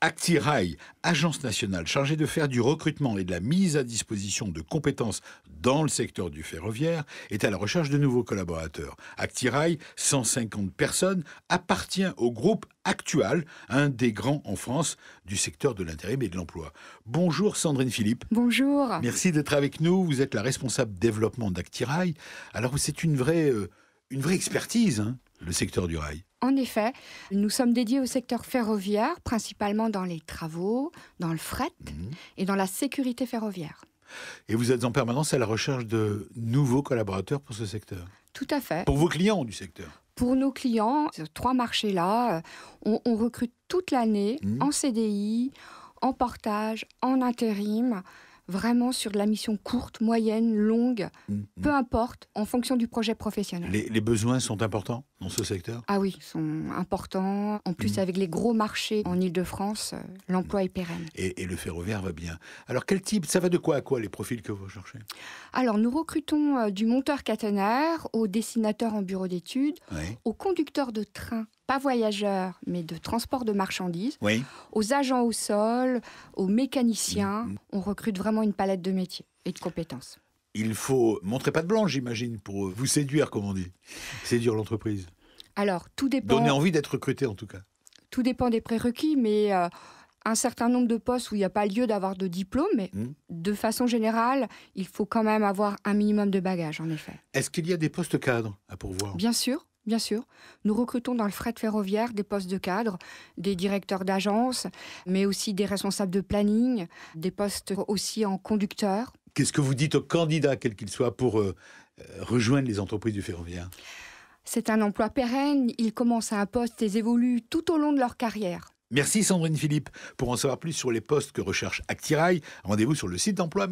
Actirail, agence nationale chargée de faire du recrutement et de la mise à disposition de compétences dans le secteur du ferroviaire, est à la recherche de nouveaux collaborateurs. Actirail, 150 personnes, appartient au groupe Actual, un des grands en France du secteur de l'intérim et de l'emploi. Bonjour Sandrine Philippe. Bonjour. Merci d'être avec nous. Vous êtes la responsable développement d'Actirail. Alors c'est une vraie... Euh, une vraie expertise, hein, le secteur du rail. En effet, nous sommes dédiés au secteur ferroviaire, principalement dans les travaux, dans le fret mhm. et dans la sécurité ferroviaire. Et vous êtes en permanence à la recherche de nouveaux collaborateurs pour ce secteur Tout à fait. Pour vos clients du secteur Pour nos clients, ces trois marchés-là, euh, on, recrute toute l'année mhm. en CDI, en portage, en intérim vraiment sur de la mission courte, moyenne, longue, mm, mm. peu importe, en fonction du projet professionnel. Les, besoins sont importants dans ce secteur Ah oui, ils sont importants. En plus, mm. avec les gros marchés en Ile-de-France, euh, l'emploi est pérenne. Et, le ferroviaire va bien. Alors, quel type Ça va de quoi à quoi les profils que vous cherchez Alors, nous recrutons euh, du monteur caténaire au dessinateur en bureau d'études, au conducteur de train pas voyageurs, mais de transport de marchandises, oui. aux agents au sol, aux mécaniciens. Mm-hmm. On recrute vraiment une palette de métiers et de compétences. Il faut montrer pas de blanche, j'imagine, pour euh, vous séduire, comme on dit. Séduire l'entreprise. Alors, tout dépend. Donner envie d'être recruté, en tout cas. Tout dépend des prérequis, mais euh, un certain nombre de postes où il n'y a pas lieu d'avoir de diplôme, mais mm. de façon générale, il faut quand même avoir un minimum de bagages, en effet. Est-ce qu'il y a des postes cadres à pourvoir Bien sûr. Bien sûr, nous recrutons dans le fret ferroviaire des postes de cadre, des directeurs d'agence, mais aussi des responsables de planning, des postes aussi en conducteur. Qu'est-ce que vous dites aux candidats, quels qu'ils soient, pour euh, euh, rejoindre les entreprises du ferroviaire C'est un emploi pérenne, ils commencent à un poste et évoluent tout au long de leur carrière. Merci Sandrine Philippe. Pour en savoir plus sur les postes que recherche Actirail, rendez-vous sur le site emploi